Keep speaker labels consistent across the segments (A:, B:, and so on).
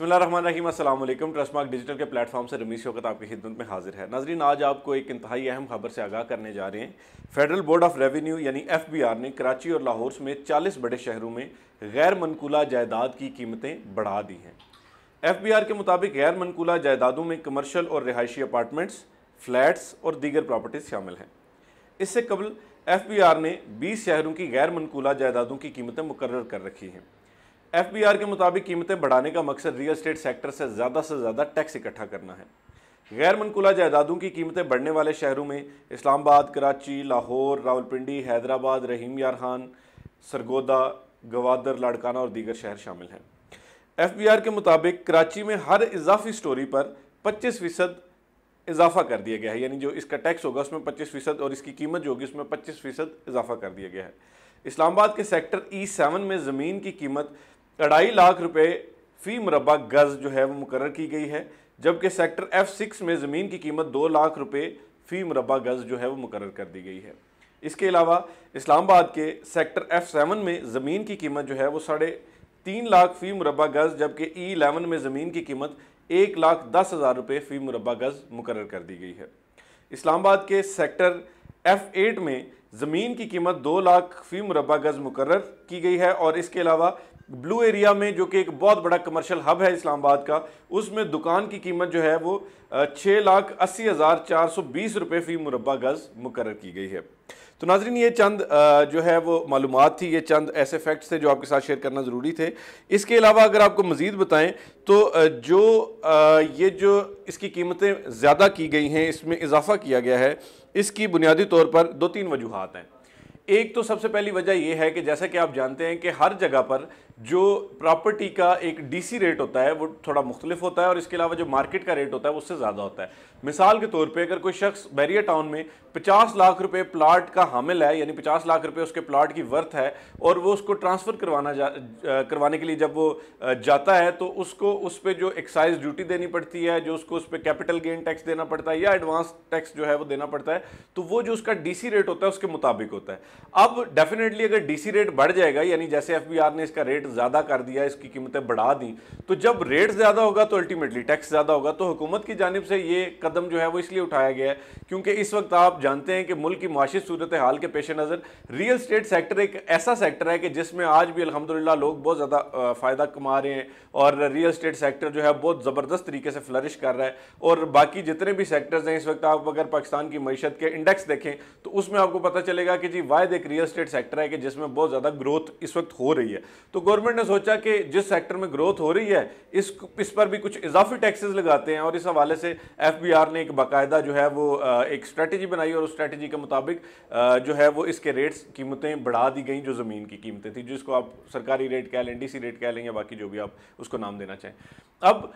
A: बसमिल trust mark digital के platform से रमीश वक्त आपकी खिदमत में हाजिर है नाजरीन आज आपको एक इंतहाई अहम खबर से आगाह करने जा रहे हैं फेडरल बोर्ड ऑफ रेवेन्यू यानी एफ बी आर ने कराची और लाहौर समेत चालीस बड़े शहरों में गैर मनकूला जायदाद की कीमतें बढ़ा दी हैं एफ बी आर के मुताबिक गैर मनकूला जायदादों में कमर्शल और रिहायशी अपार्टमेंट्स फ्लैट्स और दीगर प्रॉपर्टीज शामिल हैं इससे कबल एफ बी आर ने बीस शहरों की गैर मनकूला जायदादों की कीमतें मुकर कर रखी हैं एफ के मुताबिक कीमतें बढ़ाने का मकसद रियल स्टेट सेक्टर से ज़्यादा से ज़्यादा टैक्स इकट्ठा करना है गैर मनकुला जायदादों की कीमतें बढ़ने वाले शहरों में इस्लामाबाद कराची लाहौर रावलपिंडी हैदराबाद रहीम यार खान सरगोदा गवादर लाड़काना और दीगर शहर शामिल हैं एफ के मुताबिक कराची में हर इजाफी स्टोरी पर पच्चीस फ़ीसद इजाफा कर दिया गया है यानी जो इसका टैक्स होगा उसमें पच्चीस फ़ीसद और इसकी कीमत जो होगी उसमें पच्चीस फ़ीसद इजाफा कर दिया गया है इस्लामाबाद के सेक्टर ई सेवन में ज़मीन की कीमत अढ़ाई लाख रुपए फी मुरबा गज़ जो है वो मुकर की गई है जबकि सेक्टर एफ़ सिक्स में ज़मीन की कीमत दो लाख रुपए फ़ी मुरबा गज़ जो है वो मुकर कर दी गई है इसके अलावा इस्लामाबाद के सेक्टर एफ़ सेवन में ज़मीन की कीमत जो है वो साढ़े तीन लाख फ़ी मुरबा गज़ जबकि ई e एलेवन में ज़मीन की कीमत एक लाख दस हज़ार रुपये फ़ी मुरबा गज़ मुकर कर दी गई है इस्लामाबाद के सेक्टर एफ़ एट में ज़मीन की कीमत दो लाख फ़ी मुरबा गज़ मुकर की गई है और इसके अलावा ब्लू एरिया में जो कि एक बहुत बड़ा कमर्शियल हब है इस्लामाबाद का उसमें दुकान की कीमत जो है वो छः लाख अस्सी हज़ार चार सौ बीस रुपये फ़ी मुरबा गज़ मुकर की गई है तो नाजरीन ये चंद जो है वो मालूम थी ये चंद ऐसे फैक्ट्स थे जो आपके साथ शेयर करना ज़रूरी थे इसके अलावा अगर आपको मज़ीद बताएं तो जो ये जो इसकी कीमतें ज़्यादा की गई हैं इसमें इजाफा किया गया है इसकी बुनियादी तौर पर दो तीन वजूहत हैं एक तो सबसे पहली वजह यह है कि जैसा कि आप जानते हैं कि हर जगह पर जो प्रॉपर्टी का एक डीसी रेट होता है वो थोड़ा मुख्तलिफ होता है और इसके अलावा जो मार्केट का रेट होता है उससे ज़्यादा होता है मिसाल के तौर पे अगर कोई शख्स बैरिया टाउन में 50 लाख रुपए प्लाट का हामिल है यानी 50 लाख रुपए उसके प्लाट की वर्थ है और वो उसको ट्रांसफ़र करवाना जा करवाने के लिए जब वो जाता है तो उसको उस पर जो एक्साइज ड्यूटी देनी पड़ती है जो उसको उस पर कैपिटल गेन टैक्स देना पड़ता है या एडवांस टैक्स जो है वो देना पड़ता है तो वो जो उसका डी रेट होता है उसके मुताबिक होता है अब डेफिनेटली अगर डी रेट बढ़ जाएगा यानी जैसे एफ ने इसका रेट रेट ज़्यादा कर दिया इसकी कीमतें बढ़ा दी तो जब रेट ज़्यादा होगा तो अल्टीमेटली टैक्स ज़्यादा होगा तो हुकूमत की जानब से ये कदम जो है वो इसलिए उठाया गया है क्योंकि इस वक्त आप जानते हैं कि मुल्क की माशी सूरत हाल के पेश नज़र रियल स्टेट सेक्टर एक ऐसा सेक्टर है कि जिसमें आज भी अलहमदिल्ला लोग बहुत ज़्यादा फ़ायदा कमा रहे हैं और रियल स्टेट सेक्टर जो है बहुत ज़बरदस्त तरीके से फ्लरिश कर रहा है और बाकी जितने भी सेक्टर्स हैं इस वक्त आप अगर पाकिस्तान की मीशत के इंडेक्स देखें तो उसमें आपको पता चलेगा कि जी वायद एक रियल स्टेट सेक्टर है कि जिसमें बहुत ज़्यादा ग्रोथ इस वक्त हो रही है तो गवर्नमेंट ने सोचा कि जिस सेक्टर में ग्रोथ हो रही है इस इस पर भी कुछ इजाफी टैक्सेस लगाते हैं और इस हवाले से एफ ने एक बाकायदा जो है वो एक स्ट्रेटजी बनाई और उस स्ट्रेटजी के मुताबिक जो है वो इसके रेट्स कीमतें बढ़ा दी गई जो ज़मीन की कीमतें थी जिसको आप सरकारी रेट कह लें डी रेट कह लें या बाकी जो भी आप उसको नाम देना चाहें अब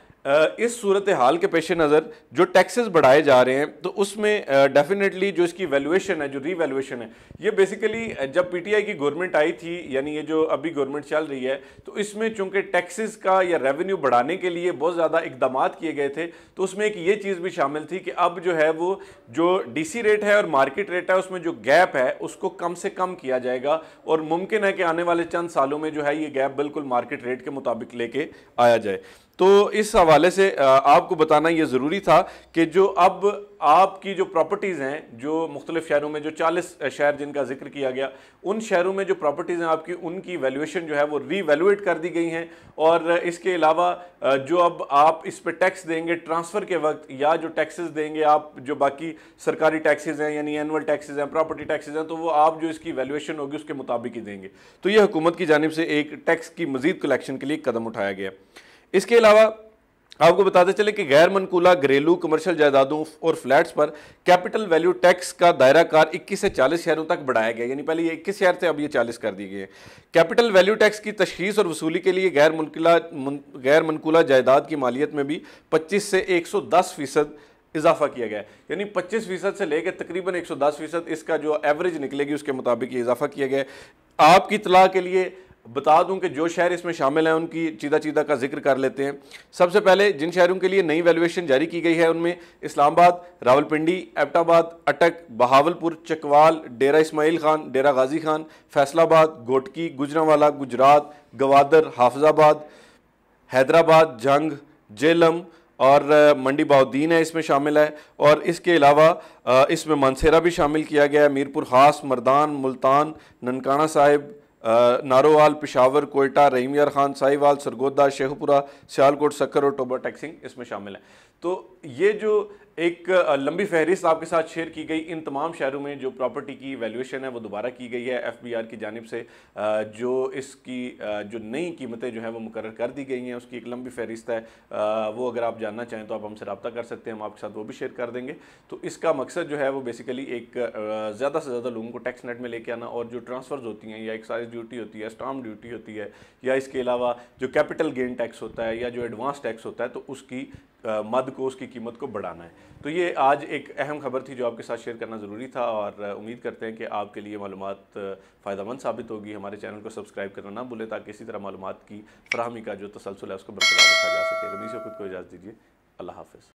A: इस सूरत हाल के पेश नज़र जो टैक्सेस बढ़ाए जा रहे हैं तो उसमें डेफिनेटली जो इसकी वैल्यूएशन है जो रीवैल्यूएशन है ये बेसिकली जब पीटीआई की गवर्नमेंट आई थी यानी ये जो अभी गवर्नमेंट चल रही है है तो इसमें चूंकि टैक्सेस का या रेवेन्यू बढ़ाने के लिए बहुत ज़्यादा इकदाम किए गए थे तो उसमें एक ये चीज़ भी शामिल थी कि अब जो है वो जो डीसी रेट है और मार्केट रेट है उसमें जो गैप है उसको कम से कम किया जाएगा और मुमकिन है कि आने वाले चंद सालों में जो है ये गैप बिल्कुल मार्केट रेट के मुताबिक लेके आया जाए तो इस हवाले से आपको बताना ये ज़रूरी था कि जो अब आपकी जो प्रॉपर्टीज़ हैं जो मुख्तलिफ शहरों में जो चालीस शहर जिनका जिक्र किया गया उन शहरों में जो प्रॉपर्टीज़ हैं आपकी उनकी वैल्यूएशन जो है वो रीवैल्यूएट कर दी गई हैं और इसके अलावा जो अब आप इस पर टैक्स देंगे ट्रांसफ़र के वक्त या जो टैक्सेस देंगे आप जो बाकी सरकारी टैक्सेज हैं यानी एनअल टैक्सेज हैं प्रॉपर्टी टैक्सेज हैं तो वो आप जो इसकी वैल्यूशन होगी उसके मुताबिक ही देंगे तो ये हुकूमत की जानब से एक टैक्स की मजीद कलेक्शन के लिए कदम उठाया गया इसके अलावा आपको बताते चले कि गैर मनकूला घरेलू कमर्शियल जायदादों और फ्लैट्स पर कैपिटल वैल्यू टैक्स का दायरा कार 21 से 40 शहरों तक बढ़ाया गया यानी पहले ये 21 शहर थे अब ये 40 कर दिए गए कैपिटल वैल्यू टैक्स की तशीस और वसूली के लिए गैर मनकूला गैर मनकूला जायदाद की मालियत में भी 25 से 110 फीसद इजाफा किया गया है यानी 25 फीसद से लेकर तकरीबन दस फीसद इसका जो एवरेज निकलेगी उसके मुताबिक ये इजाफा किया गया है आपकी तलाह के लिए बता दूं कि जो शहर इसमें शामिल हैं उनकी चीदा चीदा का जिक्र कर लेते हैं सबसे पहले जिन शहरों के लिए नई वैल्यूएशन जारी की गई है उनमें इस्लामाबाद रावलपिंडी एबटाबाद अटक बहावलपुर चकवाल डेरा इस्माइल खान डेरा गाजी खान फैसलाबाद घोटकी गुजरावाला गुजरात गवादर हाफजाबाद हैदराबाद जंग जेलम और मंडी बाउद्दीन है इसमें शामिल है और इसके अलावा इसमें मानसेरा भी शामिल किया गया है मीरपुर खास मरदान मुल्तान ननकाना साहिब नारोवाल पिशावर कोयटा रहीमियार खान साहिवाल सरगोदा शेखपुरा सियालकोट सक्कर और टोबा टैक्सिंग इसमें शामिल है तो ये जो एक लंबी फहरिस्त आपके साथ शेयर की गई इन तमाम शहरों में जो प्रॉपर्टी की वैल्यूएशन है वो दोबारा की गई है एफबीआर की जानब से जो इसकी जो नई कीमतें जो है वो मुकर कर दी गई हैं उसकी एक लंबी फहरिस्त है वो अगर आप जानना चाहें तो आप हमसे रबता कर सकते हैं हम आपके साथ वो भी शेयर कर देंगे तो इसका मकसद जो है वो बेसिकली एक ज़्यादा से ज़्यादा लोगों को टैक्स नेट में लेके आना और जो ट्रांसफ़र्स होती हैं या एक्साइज ड्यूटी होती है स्टाम्प ड्यूटी होती है या इसके अलावा जो कैपिटल गेन टैक्स होता है या जो एडवांस टैक्स होता है तो उसकी मद को उसकी कीमत को बढ़ाना है तो ये आज एक अहम खबर थी जो आपके साथ शेयर करना ज़रूरी था और उम्मीद करते हैं कि आपके लिए मालूम फ़ायदा साबित होगी हमारे चैनल को सब्सक्राइब करना ना भूलें ताकि इसी तरह मालूम की फ्राहमी का जो तसलसल है उसको बरकरार रखा जा सके रमीशों से खुद को इजाज़ दीजिए अल्लाह हाफ़